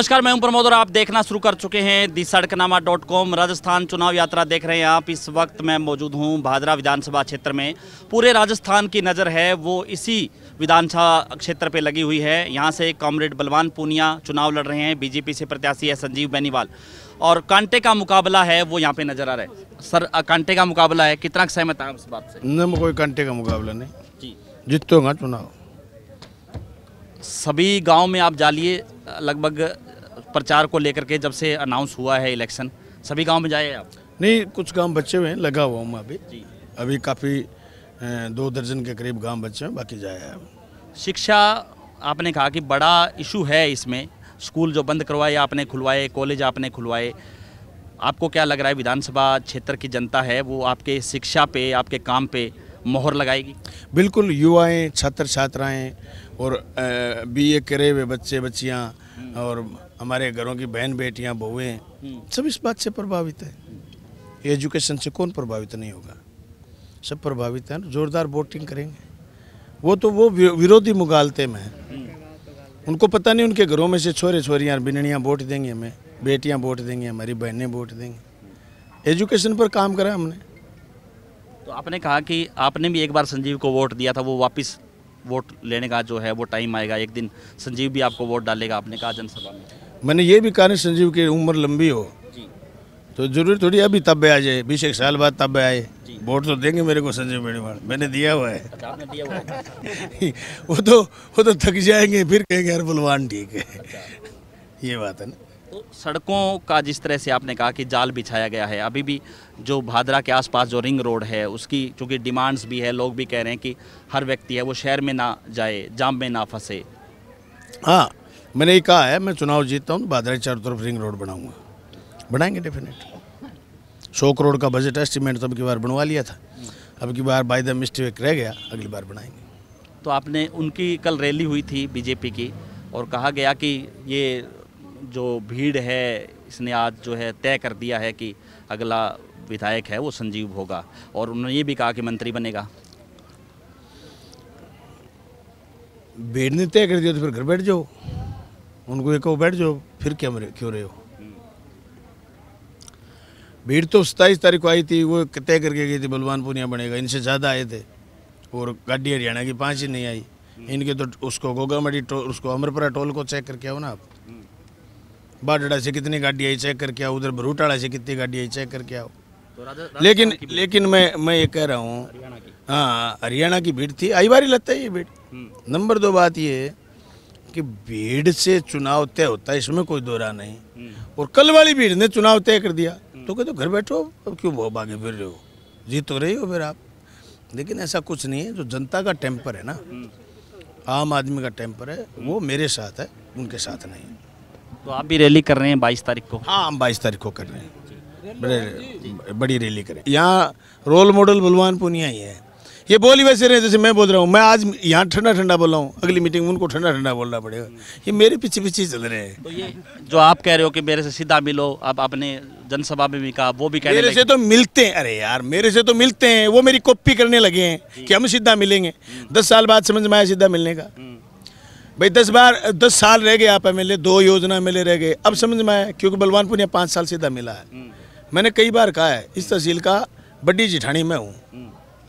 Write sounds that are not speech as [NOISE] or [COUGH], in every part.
नमस्कार मैं हूं प्रमोद और आप देखना शुरू कर चुके हैं the Sadaknama dot com Rajasthan चुनाव यात्रा देख रहे हैं आप इस वक्त मैं मौजूद हूं भादरा विधानसभा क्षेत्र में पूरे राजस्थान की नज़र है वो इसी विधानसभा क्षेत्र पे लगी हुई है यहां से कॉमरेड बलवान पूनिया चुनाव लड़ रहे हैं बीजेपी से प्रत्याशी है संजीव बेनीवाल और कांटे का मुकाबला है वो यहाँ पे नज़र आ रहा है सर कांटे का मुकाबला है कितना सहमत है उस बात से नहीं कोई कांटे का मुकाबला नहीं जी जीतूंगा चुनाव सभी गाँव में आप जालिए लगभग प्रचार को लेकर के जब से अनाउंस हुआ है इलेक्शन सभी गाँव में जाए आप नहीं कुछ गाँव बचे हुए हैं लगा हुआ हूँ अभी जी अभी काफ़ी दो दर्जन के करीब गाँव बचे हैं बाकी जाए आप शिक्षा आपने कहा कि बड़ा इशू है इसमें स्कूल जो बंद करवाए आपने खुलवाए कॉलेज आपने खुलवाए आपको क्या लग रहा है विधानसभा क्षेत्र की जनता है वो आपके शिक्षा पे आपके काम पे मोहर लगाएगी बिल्कुल युवाएं छात्र छात्राएं और बीए करे हुए बच्चे बच्चियां हम्म। और हमारे घरों की बहन बेटियां बहुएं हम्म। सब इस बात से प्रभावित है एजुकेशन से कौन प्रभावित नहीं होगा सब प्रभावित हैं जोरदार वोटिंग करेंगे वो तो वो विरोधी मुगालते में है हम्म। उनको पता नहीं उनके घरों में से छोरे छोरियाँ बिनड़ियाँ वोट देंगे हमें बेटियाँ वोट देंगी हमारी बहनें वोट देंगी एजुकेशन पर काम करा हमने तो आपने कहा कि आपने भी एक बार संजीव को वोट दिया था वो वापस वोट लेने का जो है वो टाइम आएगा एक दिन संजीव भी आपको वोट डालेगा आपने कहा जनसभा में मैंने ये भी कहा नहीं संजीव की उम्र लंबी हो तो जरूरी थोड़ी अभी तब आ जाए बीस एक साल बाद तब आए वोट तो देंगे मेरे को संजीव बेनीवाल मैंने दिया हुआ है अच्छा, दिया हुआ है [LAUGHS] वो तो वो तो थक जाएंगे फिर कहेंगे यार बलवान ठीक है अच्छा। ये बात है ना तो सड़कों का जिस तरह से आपने कहा कि जाल बिछाया गया है अभी भी जो भादरा के आसपास जो रिंग रोड है उसकी चूँकि डिमांड्स भी है लोग भी कह रहे हैं कि हर व्यक्ति है वो शहर में ना जाए जाम में ना फंसे हाँ मैंने ये कहा है मैं चुनाव जीतता हूँ भादरा भादरा चारों तरफ रिंग रोड बनाऊँगा बनाएंगे डेफिनेट सौ करोड़ का बजट एस्टिमेट तो अब की बार बनवा लिया था अब की बार बाई द मिस्टेक रह गया अगली बार बनाएंगे तो आपने उनकी कल रैली हुई थी बीजेपी की और कहा गया कि ये जो भीड़ है इसने आज जो है तय कर दिया है कि अगला विधायक है वो संजीव होगा और उन्होंने ये भी कहा कि मंत्री बनेगा भीड़ ने तय कर दिया तो फिर घर बैठ जाओ उनको एक बैठ जाओ फिर क्या मरे क्यों रहे हो भीड़ तो सताईस तारीख को आई थी वो तय करके गई थी बलवान पुनिया बनेगा इनसे ज़्यादा आए थे और गाड़ी हरियाणा की पाँच ही नहीं आई इनके तो उसको गोगा मडी टोल उसको अमरपुरा टोल को चेक करके आओ ना आप बाडड़ा से कितनी गाड़ियाँ आई चेक करके आओ उधर भरूटाड़ा से कितनी गाड़ियाँ आई चेक करके आओ तो लेकिन लेकिन मैं मैं ये कह रहा हूँ हाँ हरियाणा की भीड़ थी आई बारी लगता है ये भीड़ हम्म। नंबर दो बात ये कि भीड़ से चुनाव तय होता है इसमें कोई दौरा नहीं हम्म। और कल वाली भीड़ ने चुनाव तय कर दिया हम्म। तो कहते तो घर बैठो अब क्यों बहुत आगे फिर रहे हो जीत तो रही हो फिर आप लेकिन ऐसा कुछ नहीं है जो जनता का टेम्पर है ना आम आदमी का टेम्पर है वो मेरे साथ है उनके साथ नहीं है तो आप भी रैली कर रहे हैं बाईस तारीख को हाँ हम बाईस तारीख को कर रहे हैं बड़े बड़ी रैली करें यहाँ रोल मॉडल बलवान पुनिया ही है ये बोल ही वैसे रहे जैसे मैं बोल रहा हूँ मैं आज यहाँ ठंडा ठंडा बोल रहा हूँ अगली मीटिंग में उनको ठंडा ठंडा बोलना पड़ेगा ये मेरे पीछे पीछे चल रहे हैं तो ये जो आप कह रहे हो कि मेरे से सीधा मिलो आप अपने जनसभा में भी कहा वो भी कह मेरे से तो मिलते हैं अरे यार मेरे से तो मिलते हैं वो मेरी कॉपी करने लगे हैं कि हम सीधा मिलेंगे दस साल बाद समझ में आया सीधा मिलने का हम्म। भाई दस बार दस साल रह गए आप एम दो योजना एम रह गए अब समझ में आए क्योंकि बलवानपुर यहाँ पाँच साल सीधा मिला है मैंने कई बार कहा है इस तहसील का बड्डी जिठानी में हूँ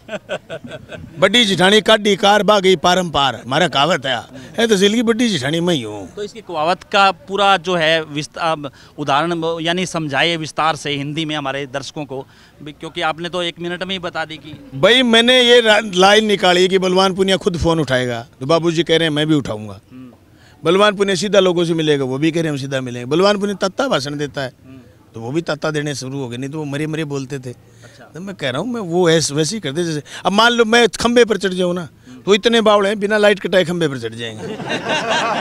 [LAUGHS] बड्डी जिठानी काटी कार बा गई पारम पार हमारा कहावत है है तहसील की जिठानी मैं ही हूँ तो इसकी कहावत का पूरा जो है विस्तार उदाहरण यानी समझाइए विस्तार से हिंदी में हमारे दर्शकों को क्योंकि आपने तो एक मिनट में ही बता दी कि भाई मैंने ये लाइन निकाली कि बलवान पुनिया खुद फ़ोन उठाएगा तो बाबू जी कह रहे हैं मैं भी उठाऊंगा हम्म। बलवान पुनिया सीधा लोगों से मिलेगा वो भी कह रहे हैं हम सीधा मिलेंगे बलवान पुनिया तत्ता भाषण देता है तो वो भी ताता देने शुरू हो गए नहीं तो वो मरे मरे बोलते थे अच्छा। तो मैं कह रहा हूँ मैं वो ऐसे वैसे ही करते जैसे अब मान लो मैं खंबे पर चढ़ जाऊँ ना तो इतने बावड़े हैं बिना लाइट कटाए खंबे पर चढ़ जाएंगे [LAUGHS]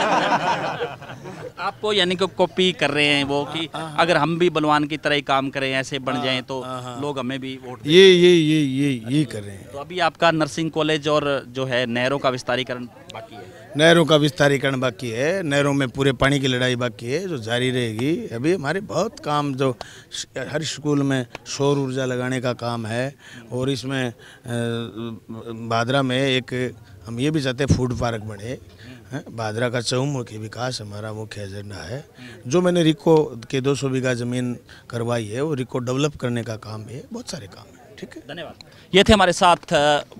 को यानी कि कॉपी कर रहे हैं वो हाँ, कि हाँ, हाँ। अगर हम भी बलवान की तरह ही काम करें ऐसे बन जाएं तो लोग हमें भी वोट ये ये ये ये ये कर रहे हैं तो अभी आपका नर्सिंग कॉलेज और जो है नहरों का विस्तारीकरण बाकी है नहरों का विस्तारीकरण बाकी है नहरों में पूरे पानी की लड़ाई बाकी है जो जारी रहेगी अभी हमारे बहुत काम जो हर स्कूल में सौर ऊर्जा लगाने का काम है और इसमें भादरा में एक हम ये भी चाहते फूड पार्क बने बाजरा का चहुमुखी विकास हमारा मुख्य एजेंडा है जो मैंने रिको के 200 बीघा ज़मीन करवाई है वो रिको डेवलप करने का काम है बहुत सारे काम है ठीक है धन्यवाद ये थे हमारे साथ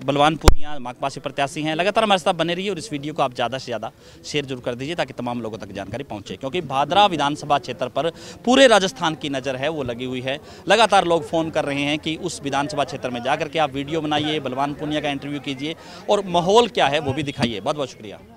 बलवान पूर्णिया माकपा से प्रत्याशी हैं लगातार हमारे साथ बने रहिए और इस वीडियो को आप ज़्यादा से ज़्यादा शेयर जरूर कर दीजिए ताकि तमाम लोगों तक जानकारी पहुँचे क्योंकि भादरा विधानसभा क्षेत्र पर पूरे राजस्थान की नज़र है वो लगी हुई है लगातार लोग फ़ोन कर रहे हैं कि उस विधानसभा क्षेत्र में जा के आप वीडियो बनाइए बलवान पूर्णिया का इंटरव्यू कीजिए और माहौल क्या है वो भी दिखाइए बहुत बहुत शुक्रिया